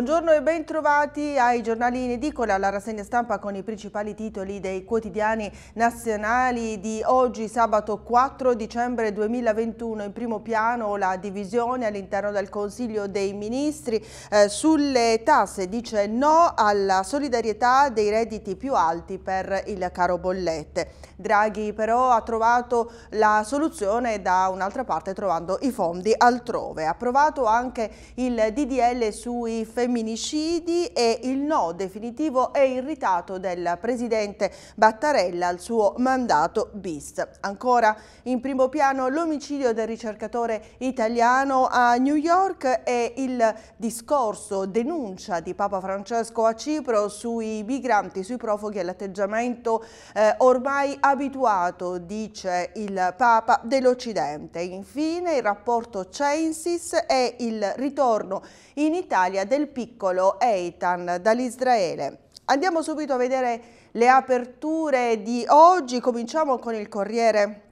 Buongiorno e bentrovati ai giornali in edicola, la rassegna stampa con i principali titoli dei quotidiani nazionali di oggi sabato 4 dicembre 2021. In primo piano la divisione all'interno del Consiglio dei Ministri eh, sulle tasse, dice no alla solidarietà dei redditi più alti per il caro bollette. Draghi però ha trovato la soluzione da un'altra parte trovando i fondi altrove. Ha Approvato anche il DDL sui femminicidi e il no definitivo e irritato del presidente Battarella al suo mandato bis. Ancora in primo piano l'omicidio del ricercatore italiano a New York e il discorso denuncia di Papa Francesco a Cipro sui migranti, sui profughi e l'atteggiamento eh, ormai a abituato, dice il Papa, dell'Occidente. Infine il rapporto Censis e il ritorno in Italia del piccolo Eitan dall'Israele. Andiamo subito a vedere le aperture di oggi, cominciamo con il Corriere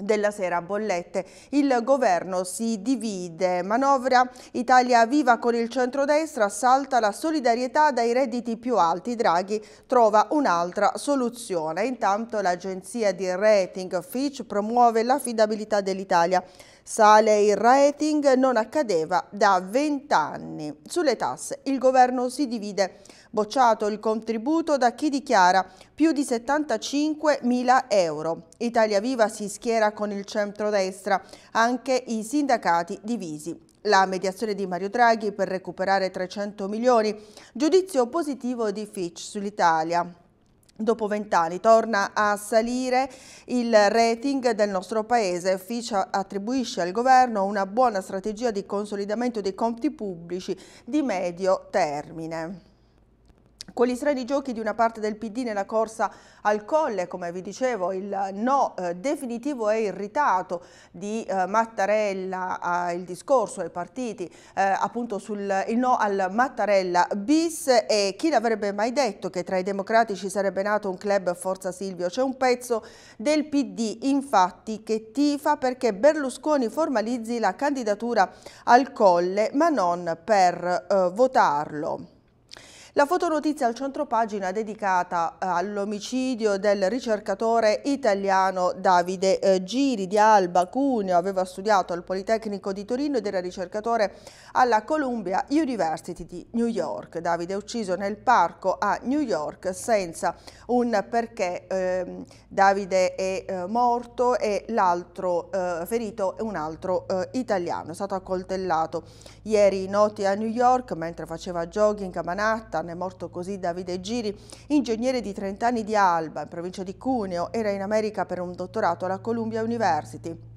della sera bollette. Il governo si divide, manovra Italia viva con il centrodestra, salta la solidarietà dai redditi più alti, Draghi trova un'altra soluzione. Intanto l'agenzia di rating Fitch promuove l'affidabilità dell'Italia Sale il rating, non accadeva da 20 anni. Sulle tasse il governo si divide. Bocciato il contributo da chi dichiara più di 75 mila euro. Italia Viva si schiera con il centrodestra, anche i sindacati divisi la mediazione di Mario Draghi per recuperare 300 milioni, giudizio positivo di Fitch sull'Italia. Dopo vent'anni torna a salire il rating del nostro paese. Fitch attribuisce al governo una buona strategia di consolidamento dei conti pubblici di medio termine con gli strani giochi di una parte del PD nella corsa al colle, come vi dicevo, il no eh, definitivo e irritato di eh, Mattarella al discorso ai partiti, eh, appunto sul no al Mattarella bis e chi l'avrebbe mai detto che tra i democratici sarebbe nato un club Forza Silvio? C'è un pezzo del PD infatti che tifa perché Berlusconi formalizzi la candidatura al colle ma non per eh, votarlo. La fotonotizia al centro pagina dedicata eh, all'omicidio del ricercatore italiano Davide eh, Giri di Alba Cuneo, aveva studiato al Politecnico di Torino ed era ricercatore alla Columbia University di New York. Davide è ucciso nel parco a New York senza un perché. Ehm, Davide è eh, morto e l'altro ferito è un altro italiano, è stato accoltellato ieri notte a New York mentre faceva jogging a Manhattan Jonathan, è morto così Davide Giri, ingegnere di 30 anni di Alba, in provincia di Cuneo, era in America per un dottorato alla Columbia University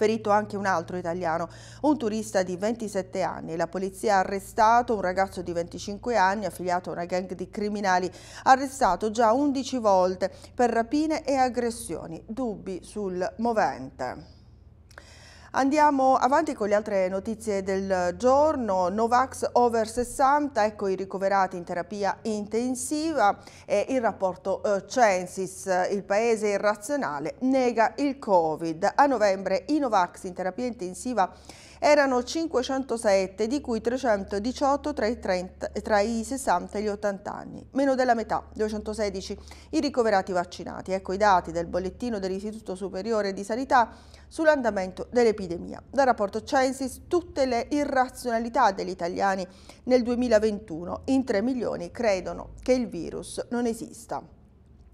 ferito anche un altro italiano, un turista di 27 anni. La polizia ha arrestato un ragazzo di 25 anni, affiliato a una gang di criminali, arrestato già 11 volte per rapine e aggressioni. Dubbi sul movente. Andiamo avanti con le altre notizie del giorno. Novax over 60, ecco i ricoverati in terapia intensiva e il rapporto eh, Censis, il paese irrazionale, nega il Covid. A novembre i Novax in terapia intensiva erano 507, di cui 318 tra i, 30, tra i 60 e gli 80 anni, meno della metà, 216, i ricoverati vaccinati. Ecco i dati del bollettino dell'Istituto Superiore di Sanità sull'andamento dell'epidemia. Dal rapporto Censis, tutte le irrazionalità degli italiani nel 2021, in 3 milioni credono che il virus non esista.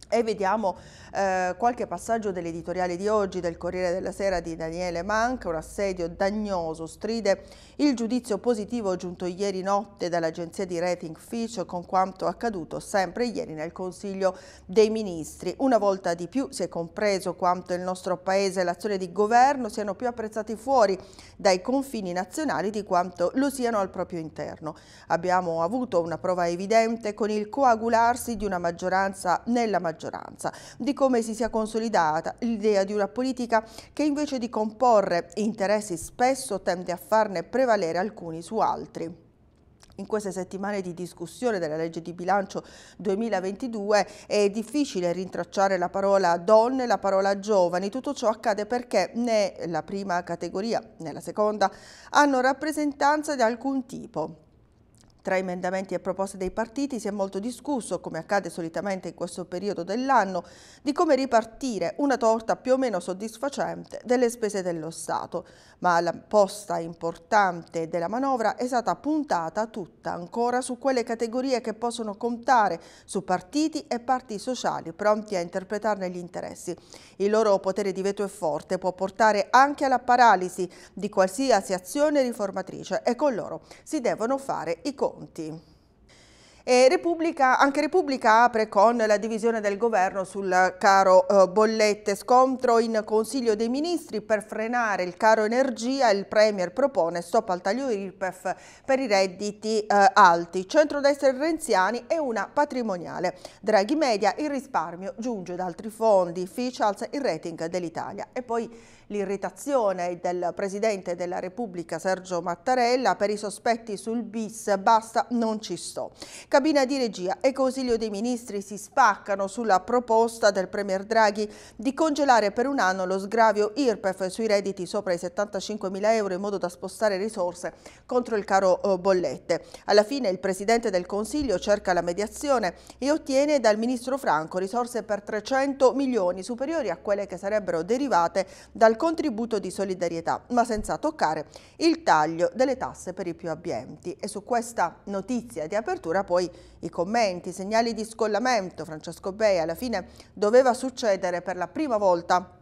E vediamo eh, qualche passaggio dell'editoriale di oggi del Corriere della Sera di Daniele Manca, un assedio dannoso, stride il giudizio positivo giunto ieri notte dall'agenzia di rating Fitch con quanto accaduto sempre ieri nel Consiglio dei Ministri. Una volta di più si è compreso quanto il nostro Paese e l'azione di governo siano più apprezzati fuori dai confini nazionali di quanto lo siano al proprio interno. Abbiamo avuto una prova evidente con il coagularsi di una maggioranza nella maggioranza maggioranza, di come si sia consolidata l'idea di una politica che invece di comporre interessi spesso tende a farne prevalere alcuni su altri. In queste settimane di discussione della legge di bilancio 2022 è difficile rintracciare la parola donne e la parola giovani. Tutto ciò accade perché né la prima categoria né la seconda hanno rappresentanza di alcun tipo. Tra emendamenti e proposte dei partiti si è molto discusso, come accade solitamente in questo periodo dell'anno, di come ripartire una torta più o meno soddisfacente delle spese dello Stato, ma la posta importante della manovra è stata puntata tutta ancora su quelle categorie che possono contare su partiti e parti sociali pronti a interpretarne gli interessi. Il loro potere di veto è forte, può portare anche alla paralisi di qualsiasi azione riformatrice e con loro si devono fare i conti. Conti. E Repubblica, anche Repubblica apre con la divisione del governo sul caro eh, bollette. Scontro in Consiglio dei Ministri per frenare il caro energia. Il Premier propone stop al taglio IRPEF per i redditi eh, alti. Centrodestra e renziani e una patrimoniale. Draghi Media, il risparmio giunge da altri fondi. Fitch alza il rating dell'Italia. E poi L'irritazione del Presidente della Repubblica Sergio Mattarella per i sospetti sul bis, basta, non ci sto. Cabina di regia e Consiglio dei Ministri si spaccano sulla proposta del Premier Draghi di congelare per un anno lo sgravio IRPEF sui redditi sopra i 75 mila euro in modo da spostare risorse contro il caro eh, bollette. Alla fine il Presidente del Consiglio cerca la mediazione e ottiene dal Ministro Franco risorse per 300 milioni superiori a quelle che sarebbero derivate dal dal contributo di solidarietà, ma senza toccare il taglio delle tasse per i più abbienti. E su questa notizia di apertura poi i commenti, segnali di scollamento. Francesco Bei alla fine doveva succedere per la prima volta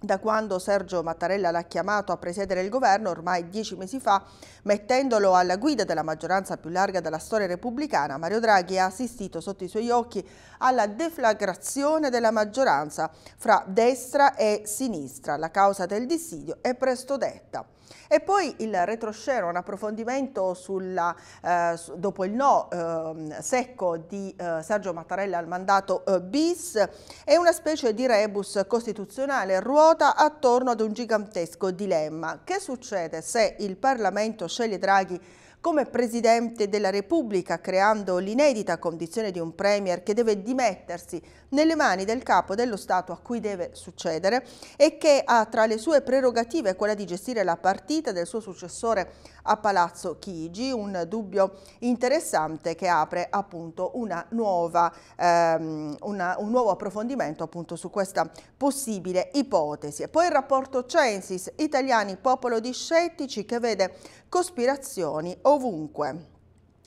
da quando Sergio Mattarella l'ha chiamato a presiedere il governo ormai dieci mesi fa, mettendolo alla guida della maggioranza più larga della storia repubblicana, Mario Draghi ha assistito sotto i suoi occhi alla deflagrazione della maggioranza fra destra e sinistra. La causa del dissidio è presto detta. E poi il retroscena, un approfondimento sulla, eh, dopo il no eh, secco di eh, Sergio Mattarella al mandato eh, bis, è una specie di rebus costituzionale, ruota attorno ad un gigantesco dilemma. Che succede se il Parlamento sceglie Draghi come Presidente della Repubblica, creando l'inedita condizione di un Premier che deve dimettersi nelle mani del capo dello Stato a cui deve succedere e che ha tra le sue prerogative quella di gestire la partita del suo successore a Palazzo Chigi, un dubbio interessante che apre appunto nuova, ehm, una, un nuovo approfondimento appunto su questa possibile ipotesi. E poi il rapporto Censis, italiani popolo di scettici, che vede cospirazioni ovunque.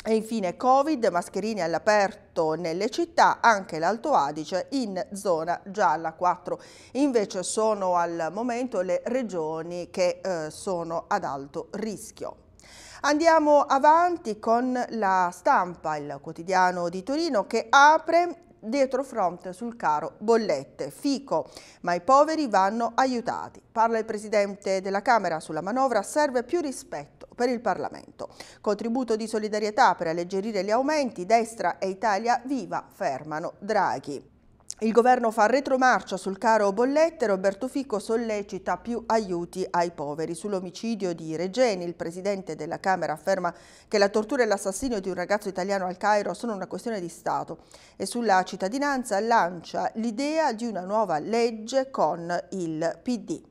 E infine Covid, mascherine all'aperto nelle città, anche l'Alto Adige in zona gialla 4. Invece sono al momento le regioni che eh, sono ad alto rischio. Andiamo avanti con la stampa, il quotidiano di Torino che apre dietro fronte sul caro bollette. Fico, ma i poveri vanno aiutati. Parla il Presidente della Camera sulla manovra, serve più rispetto per il Parlamento. Contributo di solidarietà per alleggerire gli aumenti, Destra e Italia Viva fermano Draghi. Il governo fa retromarcia sul caro bollette, Roberto Fico sollecita più aiuti ai poveri. Sull'omicidio di Regeni, il presidente della Camera afferma che la tortura e l'assassinio di un ragazzo italiano al Cairo sono una questione di Stato e sulla cittadinanza lancia l'idea di una nuova legge con il PD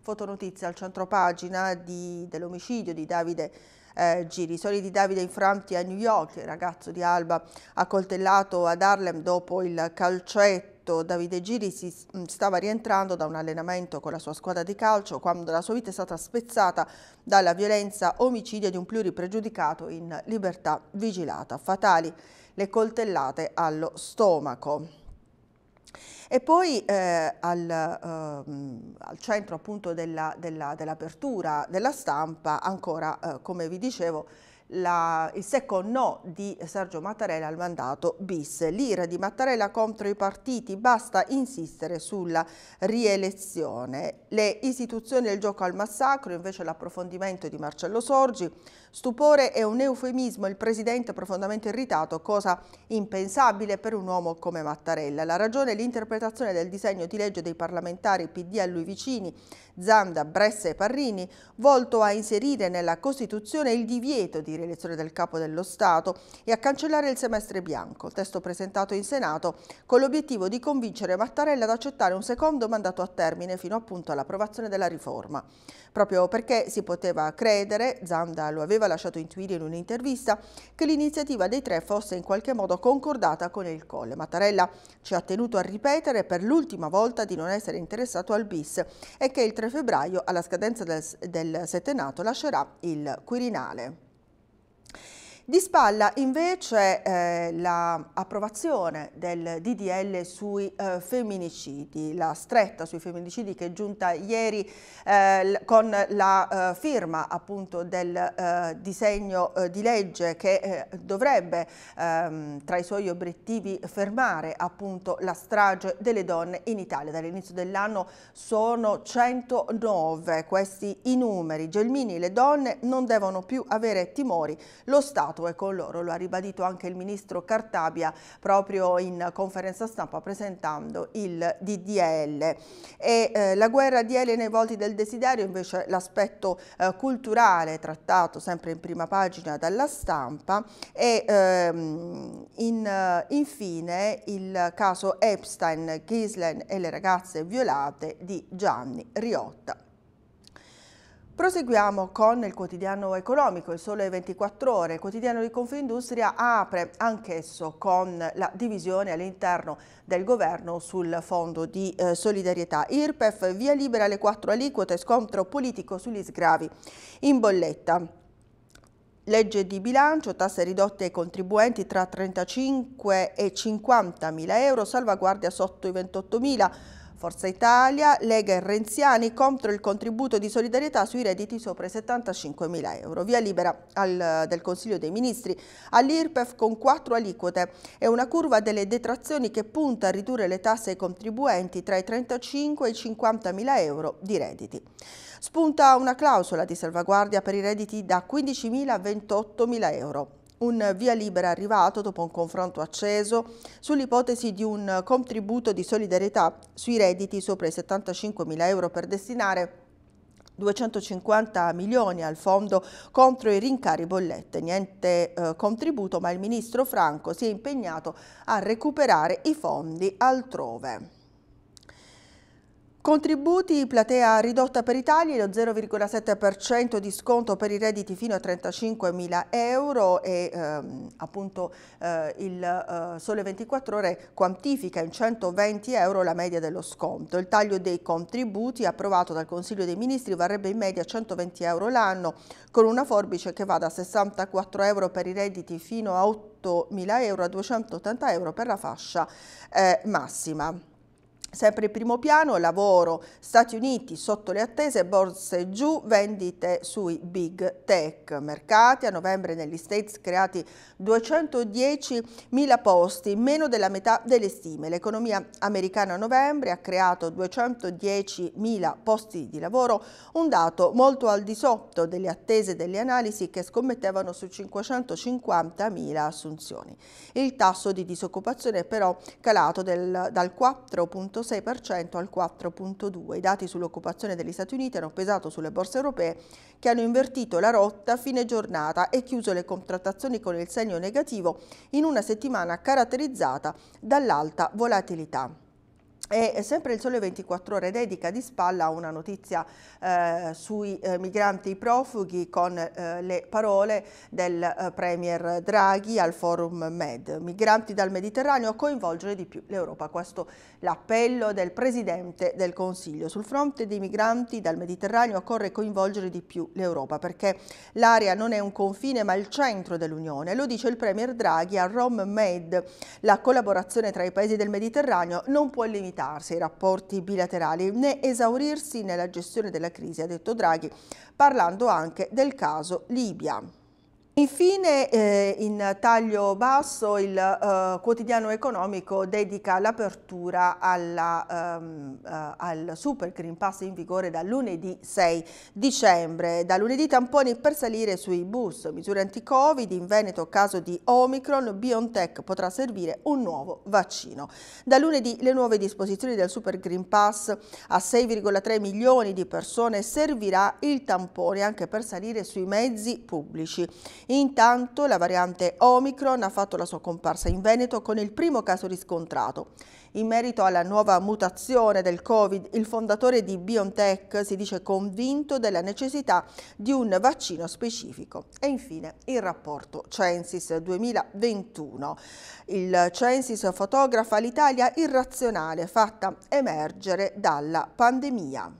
fotonotizia al centro pagina dell'omicidio di Davide eh, Giri. I soldi di Davide infranti a New York, il ragazzo di Alba accoltellato ad Harlem dopo il calcetto Davide Giri si mm, stava rientrando da un allenamento con la sua squadra di calcio quando la sua vita è stata spezzata dalla violenza omicidia di un pluripregiudicato in libertà vigilata. Fatali le coltellate allo stomaco. E poi eh, al, eh, al, centro appunto dell'apertura dell della stampa, ancora eh, come vi dicevo, la, il secco no di Sergio Mattarella al mandato bis, l'ira di Mattarella contro i partiti, basta insistere sulla rielezione. Le istituzioni del gioco al massacro, invece l'approfondimento di Marcello Sorgi Stupore è un eufemismo, il presidente profondamente irritato, cosa impensabile per un uomo come Mattarella. La ragione è l'interpretazione del disegno di legge dei parlamentari PD a lui vicini, Zanda, Bressa e Parrini, volto a inserire nella Costituzione il divieto di rielezione del capo dello Stato e a cancellare il semestre bianco, testo presentato in Senato con l'obiettivo di convincere Mattarella ad accettare un secondo mandato a termine fino appunto all'approvazione della riforma. Proprio perché si poteva credere, Zanda lo aveva aveva lasciato intuire in un'intervista che l'iniziativa dei tre fosse in qualche modo concordata con il Colle. Mattarella ci ha tenuto a ripetere per l'ultima volta di non essere interessato al BIS e che il 3 febbraio, alla scadenza del, del settenato, lascerà il Quirinale. Di spalla invece eh, l'approvazione la del DDL sui eh, femminicidi, la stretta sui femminicidi che è giunta ieri eh, con la eh, firma appunto del eh, disegno eh, di legge che dovrebbe ehm, tra i suoi obiettivi fermare appunto la strage delle donne in Italia. Dall'inizio dell'anno sono 109 questi i numeri. Gelmini, le donne non devono più avere timori, lo Stato Stato è con loro, lo ha ribadito anche il ministro Cartabia proprio in conferenza stampa presentando il DDL. E, eh, la guerra di Ele nei volti del desiderio invece l'aspetto eh, culturale trattato sempre in prima pagina dalla stampa e ehm, in, eh, infine il caso Epstein, Kislen e le ragazze violate di Gianni Riotta. Proseguiamo con il quotidiano economico, il sole 24 ore, il quotidiano di Confindustria apre anch'esso con la divisione all'interno del governo sul fondo di eh, solidarietà. IRPEF via libera le quattro aliquote, scontro politico sugli sgravi in bolletta. Legge di bilancio, tasse ridotte ai contribuenti tra 35 e 50 mila euro, salvaguardia sotto i 28 mila euro. Forza Italia, Lega e Renziani contro il contributo di solidarietà sui redditi sopra i 75.000 euro. Via libera al, del Consiglio dei Ministri all'IRPEF con quattro aliquote e una curva delle detrazioni che punta a ridurre le tasse ai contribuenti tra i 35 e i 50.000 euro di redditi. Spunta una clausola di salvaguardia per i redditi da 15.000 a 28.000 euro un via libera arrivato dopo un confronto acceso sull'ipotesi di un contributo di solidarietà sui redditi sopra i 75 mila euro per destinare 250 milioni al fondo contro i rincari bollette. Niente eh, contributo, ma il ministro Franco si è impegnato a recuperare i fondi altrove. Contributi platea ridotta per i tagli, lo 0,7% di sconto per i redditi fino a 35.000 euro e ehm, appunto eh, il eh, Sole 24 Ore quantifica in 120 euro la media dello sconto. Il taglio dei contributi approvato dal Consiglio dei Ministri varrebbe in media 120 euro l'anno con una forbice che va da 64 euro per i redditi fino a 8.000 euro a 280 euro per la fascia eh, massima. Sempre in primo piano, lavoro, Stati Uniti sotto le attese, borse giù, vendite sui big tech. Mercati a novembre negli States creati 210.000 posti, meno della metà delle stime. L'economia americana a novembre ha creato 210.000 posti di lavoro, un dato molto al di sotto delle attese delle analisi che scommettevano su 550.000 assunzioni. Il tasso di disoccupazione è però calato del, dal 4.6 4,6% al 4,2%. I dati sull'occupazione degli Stati Uniti hanno pesato sulle borse europee che hanno invertito la rotta a fine giornata e chiuso le contrattazioni con il segno negativo in una settimana caratterizzata dall'alta volatilità. E eh, sempre il Sole 24 Ore dedica di spalla una notizia eh, sui eh, migranti profughi con eh, le parole del eh, Premier Draghi al Forum Med. Migranti dal Mediterraneo a coinvolgere di più l'Europa. Questo l'appello del Presidente del Consiglio. Sul fronte dei migranti dal Mediterraneo occorre coinvolgere di più l'Europa perché l'area non è un confine ma il centro dell'Unione. Lo dice il Premier Draghi a Rome Med. La collaborazione tra i paesi del Mediterraneo non può limitarsi ai rapporti bilaterali né esaurirsi nella gestione della crisi, ha detto Draghi, parlando anche del caso Libia. Infine, eh, in taglio basso, il eh, quotidiano economico dedica l'apertura ehm, eh, al Super Green Pass in vigore dal lunedì 6 dicembre. Da lunedì tamponi per salire sui bus, misure anti-Covid, in Veneto caso di Omicron, BioNTech potrà servire un nuovo vaccino. Da lunedì le nuove disposizioni del Super Green Pass a 6,3 milioni di persone servirà il tampone anche per salire sui mezzi pubblici. Intanto la variante Omicron ha fatto la sua comparsa in Veneto con il primo caso riscontrato. In merito alla nuova mutazione del Covid, il fondatore di BioNTech si dice convinto della necessità di un vaccino specifico. E infine il rapporto Censis 2021. Il Censis fotografa l'Italia irrazionale fatta emergere dalla pandemia.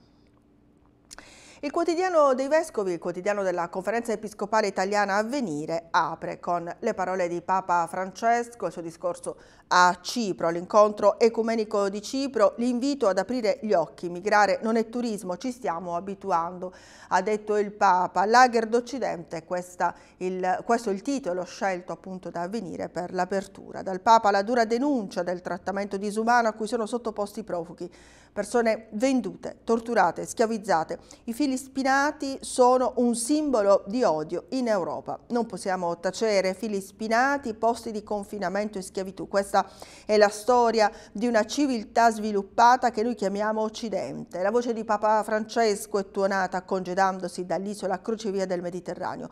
Il quotidiano dei Vescovi, il quotidiano della Conferenza Episcopale Italiana Avvenire, apre con le parole di Papa Francesco, il suo discorso a Cipro, all'incontro ecumenico di Cipro, l'invito ad aprire gli occhi, migrare non è turismo, ci stiamo abituando, ha detto il Papa. Lager d'Occidente, questo è il titolo scelto appunto da Avvenire per l'apertura. Dal Papa la dura denuncia del trattamento disumano a cui sono sottoposti i profughi, persone vendute, torturate, schiavizzate. I fili spinati sono un simbolo di odio in Europa. Non possiamo tacere, fili spinati, posti di confinamento e schiavitù. Questa è la storia di una civiltà sviluppata che noi chiamiamo Occidente. La voce di Papa Francesco è tuonata congedandosi dall'isola crocevia del Mediterraneo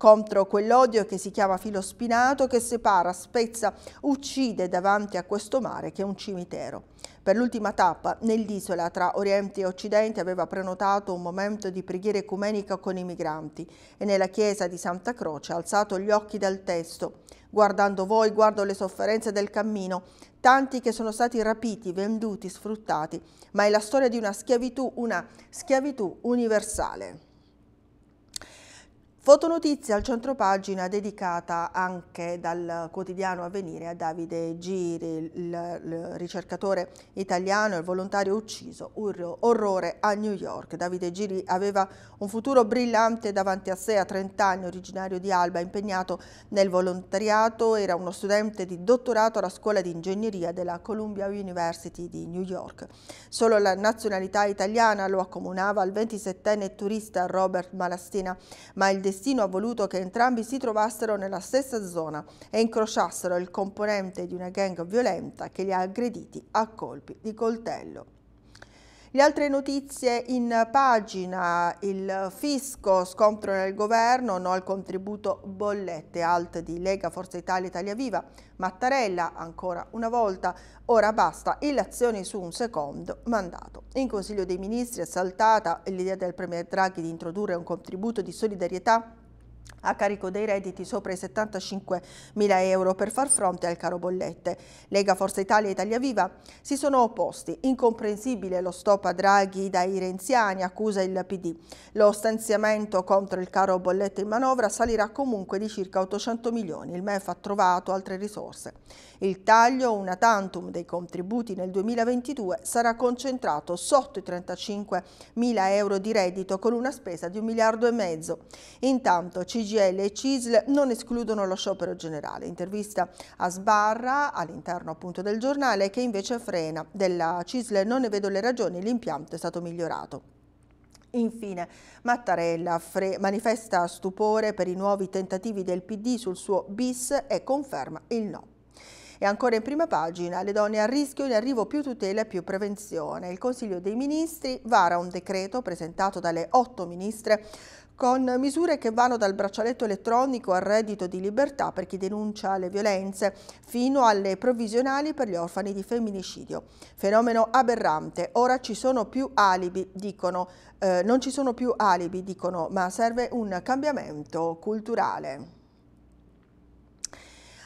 contro quell'odio che si chiama filo spinato che separa, spezza, uccide davanti a questo mare che è un cimitero. Per l'ultima tappa, nell'isola tra Oriente e Occidente aveva prenotato un momento di preghiera ecumenica con i migranti e nella chiesa di Santa Croce ha alzato gli occhi dal testo. Guardando voi guardo le sofferenze del cammino, tanti che sono stati rapiti, venduti, sfruttati, ma è la storia di una schiavitù, una schiavitù universale. Fotonotizia al centro pagina dedicata anche dal quotidiano Avvenire a Davide Giri, il, il ricercatore italiano e il volontario ucciso, orrore a New York. Davide Giri aveva un futuro brillante davanti a sé a 30 anni, originario di Alba, impegnato nel volontariato, era uno studente di dottorato alla scuola di ingegneria della Columbia University di New York. Solo la nazionalità italiana lo accomunava al 27enne turista Robert Malastina, ma il destino ha voluto che entrambi si trovassero nella stessa zona e incrociassero il componente di una gang violenta che li ha aggrediti a colpi di coltello. Le altre notizie in pagina, il fisco, scontro nel governo, no al contributo bollette, alt di Lega, Forza Italia, Italia Viva, Mattarella ancora una volta, ora basta, illazioni su un secondo mandato. In Consiglio dei Ministri è saltata l'idea del Premier Draghi di introdurre un contributo di solidarietà a carico dei redditi sopra i 75 mila euro per far fronte al caro bollette. Lega Forza Italia e Italia Viva si sono opposti. Incomprensibile lo stop a Draghi dai renziani, accusa il PD. Lo stanziamento contro il caro bollette in manovra salirà comunque di circa 800 milioni. Il MEF ha trovato altre risorse. Il taglio una tantum dei contributi nel 2022 sarà concentrato sotto i 35 mila euro di reddito con una spesa di un miliardo e mezzo. Intanto ci CGL e CISL non escludono lo sciopero generale. Intervista a Sbarra, all'interno appunto del giornale, che invece frena. Della CISL non ne vedo le ragioni, l'impianto è stato migliorato. Infine, Mattarella manifesta stupore per i nuovi tentativi del PD sul suo bis e conferma il no. E ancora in prima pagina, le donne a rischio in arrivo più tutela e più prevenzione. Il Consiglio dei Ministri vara un decreto presentato dalle otto ministre con misure che vanno dal braccialetto elettronico al reddito di libertà per chi denuncia le violenze, fino alle provvisionali per gli orfani di femminicidio. Fenomeno aberrante, ora ci sono più alibi, dicono, eh, non ci sono più alibi, dicono, ma serve un cambiamento culturale.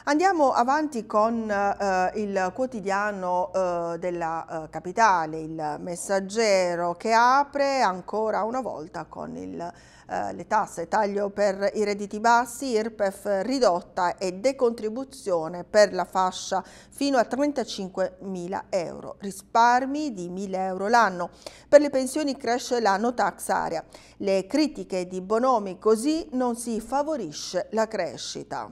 Andiamo avanti con eh, il quotidiano eh, della eh, capitale, il messaggero, che apre ancora una volta con il eh, le tasse, taglio per i redditi bassi, IRPEF ridotta e decontribuzione per la fascia fino a 35.000 euro, risparmi di 1.000 euro l'anno. Per le pensioni cresce la no tax area. Le critiche di Bonomi così non si favorisce la crescita.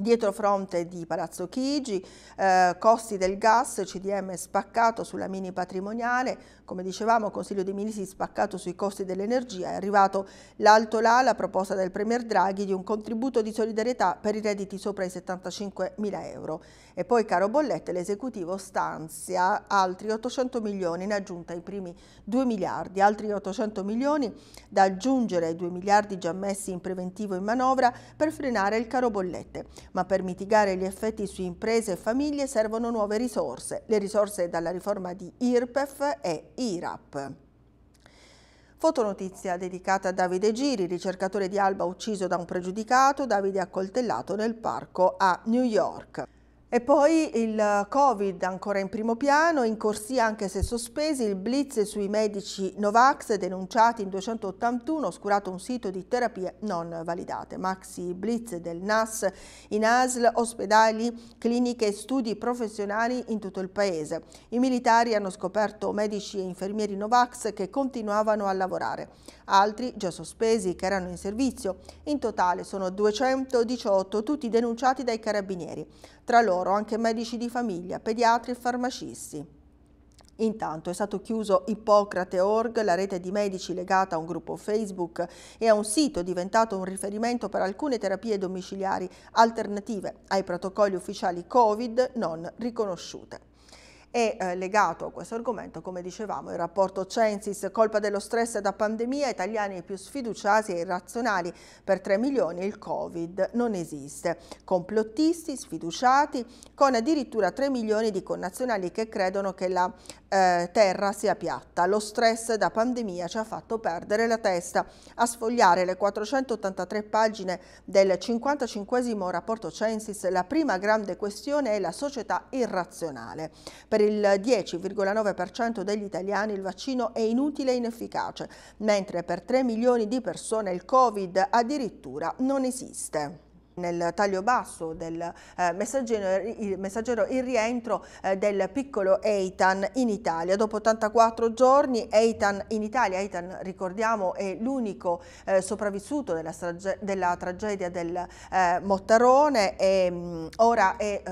Dietro fronte di Palazzo Chigi, eh, costi del gas, CDM spaccato sulla mini patrimoniale, come dicevamo Consiglio dei Ministri spaccato sui costi dell'energia, è arrivato l'alto là la proposta del Premier Draghi di un contributo di solidarietà per i redditi sopra i 75 mila euro. E poi caro Bollette l'esecutivo stanzia altri 800 milioni in aggiunta ai primi 2 miliardi, altri 800 milioni da aggiungere ai 2 miliardi già messi in preventivo in manovra per frenare il caro Bollette ma per mitigare gli effetti su imprese e famiglie servono nuove risorse, le risorse dalla riforma di IRPEF e IRAP. Fotonotizia dedicata a Davide Giri, ricercatore di Alba ucciso da un pregiudicato, Davide accoltellato nel parco a New York. E poi il eh, Covid ancora in primo piano, in corsia anche se sospesi, il blitz sui medici Novax denunciati in 281, oscurato un sito di terapie non validate. Maxi blitz del NAS in ASL, ospedali, cliniche e studi professionali in tutto il paese. I militari hanno scoperto medici e infermieri Novax che continuavano a lavorare. Altri già sospesi che erano in servizio. In totale sono 218 tutti denunciati dai carabinieri tra loro anche medici di famiglia, pediatri e farmacisti. Intanto è stato chiuso Ippocrate.org, la rete di medici legata a un gruppo Facebook e a un sito diventato un riferimento per alcune terapie domiciliari alternative ai protocolli ufficiali Covid non riconosciute è eh, legato a questo argomento, come dicevamo, il rapporto Censis, colpa dello stress da pandemia, italiani più sfiduciati e irrazionali, per 3 milioni il Covid non esiste. Complottisti, sfiduciati, con addirittura 3 milioni di connazionali che credono che la eh, terra sia piatta. Lo stress da pandemia ci ha fatto perdere la testa. A sfogliare le 483 pagine del 55 rapporto Censis, la prima grande questione è la società irrazionale. Per il 10,9% degli italiani il vaccino è inutile e inefficace, mentre per 3 milioni di persone il Covid addirittura non esiste nel taglio basso del eh, messaggero, il, messaggero, il rientro eh, del piccolo Eitan in Italia. Dopo 84 giorni Eitan in Italia, Eitan ricordiamo è l'unico eh, sopravvissuto della, della, tragedia del Mottarone e mm, ora è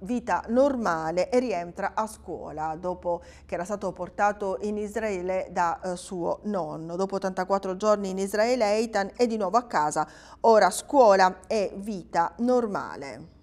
vita normale e rientra a scuola dopo che era stato portato in Israele da suo nonno. Dopo 84 giorni in Israele Eitan è di nuovo a casa, ora scuola e vita vita normale.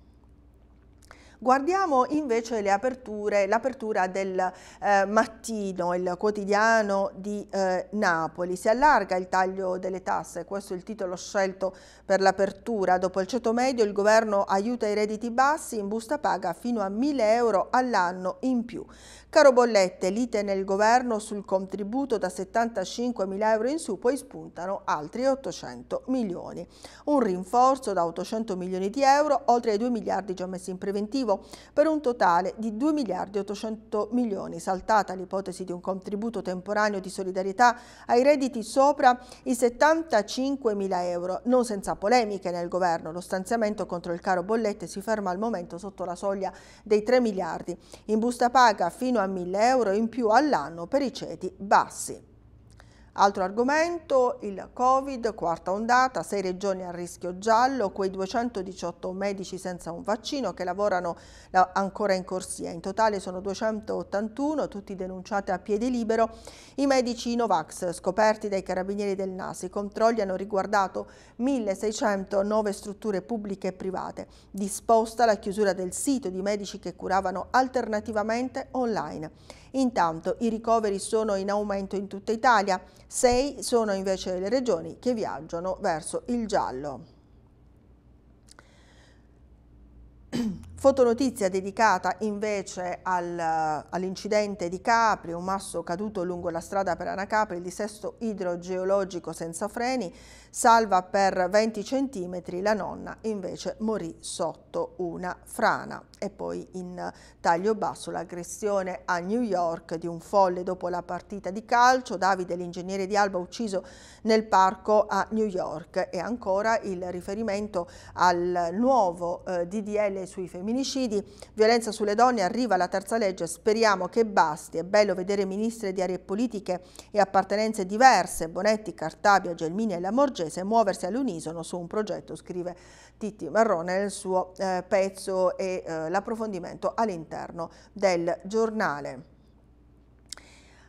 Guardiamo invece l'apertura del eh, mattino, il quotidiano di eh, Napoli. Si allarga il taglio delle tasse, questo è il titolo scelto per l'apertura. Dopo il ceto medio il governo aiuta i redditi bassi in busta paga fino a 1.000 euro all'anno in più. Caro Bollette, l'ite nel governo sul contributo da 75.000 euro in su, poi spuntano altri 800 milioni. Un rinforzo da 800 milioni di euro, oltre ai 2 miliardi già messi in preventivo aggiuntivo per un totale di 2 miliardi e 800 milioni, saltata l'ipotesi di un contributo temporaneo di solidarietà ai redditi sopra i 75 mila euro, non senza polemiche nel governo. Lo stanziamento contro il caro bollette si ferma al momento sotto la soglia dei 3 miliardi. In busta paga fino a 1000 euro in più all'anno per i ceti bassi. Altro argomento, il Covid, quarta ondata, sei regioni a rischio giallo, quei 218 medici senza un vaccino che lavorano ancora in corsia. In totale sono 281, tutti denunciati a piede libero. I medici Novax, scoperti dai carabinieri del NASI, controlli hanno riguardato 1609 strutture pubbliche e private. Disposta la chiusura del sito di medici che curavano alternativamente online. Intanto i ricoveri sono in aumento in tutta Italia, 6 sono invece le regioni che viaggiano verso il giallo. Fotonotizia dedicata invece al, all'incidente di Capri, un masso caduto lungo la strada per Anacapri, il dissesto idrogeologico senza freni, salva per 20 centimetri, la nonna invece morì sotto una frana. E poi in taglio basso l'aggressione a New York di un folle dopo la partita di calcio, Davide l'ingegnere di Alba ucciso nel parco a New York e ancora il riferimento al nuovo eh, DDL sui femminili femminicidi, violenza sulle donne, arriva la terza legge, speriamo che basti, è bello vedere ministre di aree politiche e appartenenze diverse, Bonetti, Cartabia, Gelmini e Lamorgese, muoversi all'unisono su un progetto, scrive Titti Marrone nel suo eh, pezzo e eh, l'approfondimento all'interno del giornale.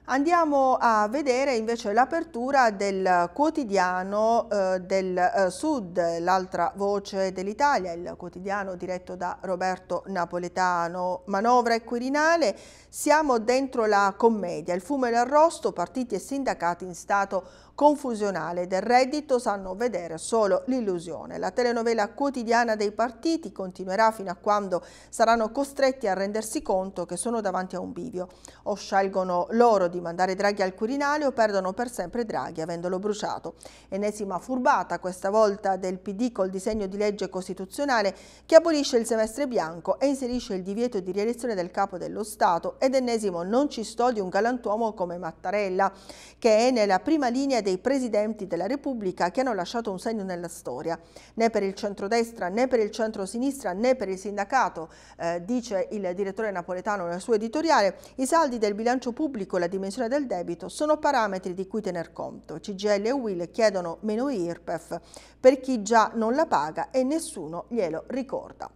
Andiamo a vedere invece l'apertura del quotidiano eh, del eh, Sud, l'altra voce dell'Italia, il quotidiano diretto da Roberto Napoletano. Manovra e Quirinale, siamo dentro la commedia, il fumo e l'arrosto, partiti e sindacati in stato confusionale del reddito sanno vedere solo l'illusione. La telenovela quotidiana dei partiti continuerà fino a quando saranno costretti a rendersi conto che sono davanti a un bivio. O scelgono loro di mandare Draghi al Quirinale o perdono per sempre Draghi avendolo bruciato. Enesima furbata questa volta del PD col disegno di legge costituzionale che abolisce il semestre bianco e inserisce il divieto di rielezione del capo dello Stato ed ennesimo non ci sto di un galantuomo come Mattarella che è nella prima linea dei presidenti della Repubblica che hanno lasciato un segno nella storia, né per il centrodestra, né per il centrosinistra, né per il sindacato, eh, dice il direttore napoletano nel suo editoriale, i saldi del bilancio pubblico e la dimensione del debito sono parametri di cui tener conto. CGL e Will chiedono meno IRPEF per chi già non la paga e nessuno glielo ricorda.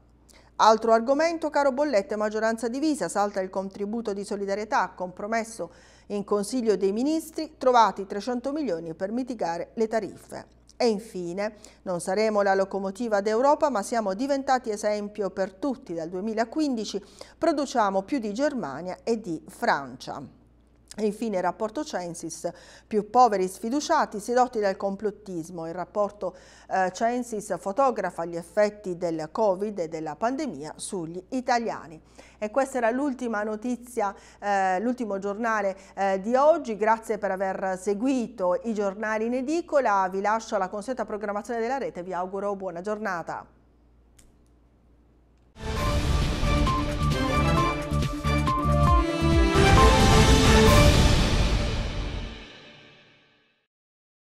Altro argomento, caro Bollette, maggioranza divisa, salta il contributo di solidarietà compromesso in Consiglio dei Ministri, trovati 300 milioni per mitigare le tariffe. E infine, non saremo la locomotiva d'Europa, ma siamo diventati esempio per tutti. Dal 2015 produciamo più di Germania e di Francia. E infine il rapporto Censis, più poveri sfiduciati sedotti dal complottismo. Il rapporto eh, Censis fotografa gli effetti del Covid e della pandemia sugli italiani. E questa era l'ultima notizia, eh, l'ultimo giornale eh, di oggi. Grazie per aver seguito i giornali in edicola. Vi lascio alla consueta programmazione della rete. Vi auguro buona giornata.